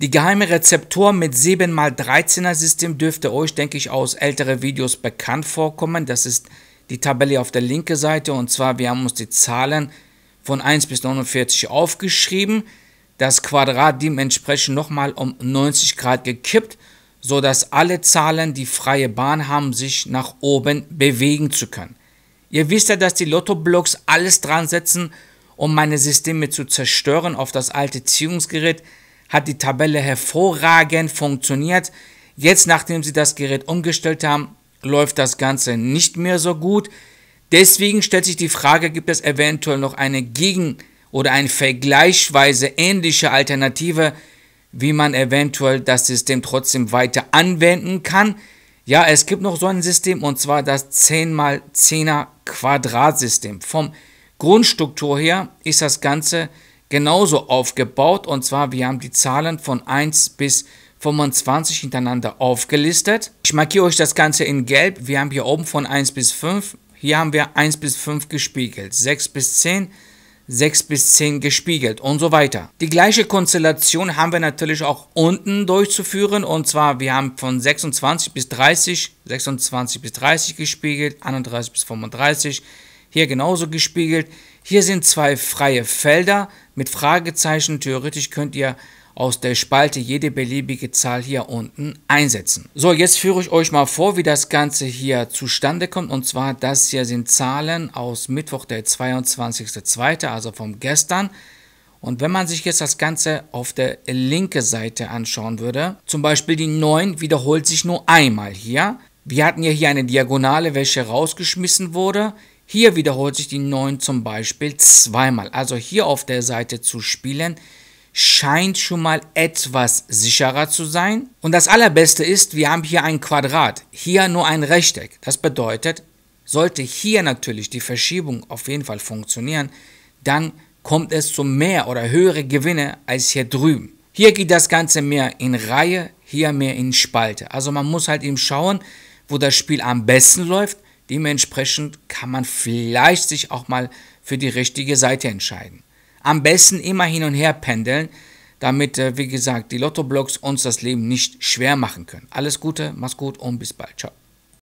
Die geheime Rezeptur mit 7x13er System dürfte euch, denke ich, aus älteren Videos bekannt vorkommen. Das ist die Tabelle auf der linken Seite und zwar, wir haben uns die Zahlen von 1 bis 49 aufgeschrieben, das Quadrat dementsprechend nochmal um 90 Grad gekippt, sodass alle Zahlen die freie Bahn haben, sich nach oben bewegen zu können. Ihr wisst ja, dass die Lotto-Blocks alles dran setzen, um meine Systeme zu zerstören auf das alte Ziehungsgerät, hat die Tabelle hervorragend funktioniert. Jetzt, nachdem sie das Gerät umgestellt haben, läuft das Ganze nicht mehr so gut. Deswegen stellt sich die Frage, gibt es eventuell noch eine Gegen- oder eine vergleichsweise ähnliche Alternative, wie man eventuell das System trotzdem weiter anwenden kann. Ja, es gibt noch so ein System und zwar das 10x10er Quadratsystem. Vom Grundstruktur her ist das Ganze genauso aufgebaut. Und zwar, wir haben die Zahlen von 1 bis 25 hintereinander aufgelistet. Ich markiere euch das Ganze in gelb. Wir haben hier oben von 1 bis 5. Hier haben wir 1 bis 5 gespiegelt. 6 bis 10. 6 bis 10 gespiegelt und so weiter. Die gleiche Konstellation haben wir natürlich auch unten durchzuführen und zwar wir haben von 26 bis 30, 26 bis 30 gespiegelt, 31 bis 35, hier genauso gespiegelt. Hier sind zwei freie Felder mit Fragezeichen. Theoretisch könnt ihr aus der Spalte jede beliebige Zahl hier unten einsetzen. So, jetzt führe ich euch mal vor, wie das Ganze hier zustande kommt. Und zwar, das hier sind Zahlen aus Mittwoch, der 22.02., also vom gestern. Und wenn man sich jetzt das Ganze auf der linken Seite anschauen würde, zum Beispiel die 9 wiederholt sich nur einmal hier. Wir hatten ja hier eine Diagonale, welche rausgeschmissen wurde. Hier wiederholt sich die 9 zum Beispiel zweimal. Also hier auf der Seite zu spielen, scheint schon mal etwas sicherer zu sein. Und das allerbeste ist, wir haben hier ein Quadrat, hier nur ein Rechteck. Das bedeutet, sollte hier natürlich die Verschiebung auf jeden Fall funktionieren, dann kommt es zu mehr oder höhere Gewinne als hier drüben. Hier geht das Ganze mehr in Reihe, hier mehr in Spalte. Also man muss halt eben schauen, wo das Spiel am besten läuft Dementsprechend kann man vielleicht sich auch mal für die richtige Seite entscheiden. Am besten immer hin und her pendeln, damit, äh, wie gesagt, die Lottoblocks uns das Leben nicht schwer machen können. Alles Gute, mach's gut und bis bald. Ciao.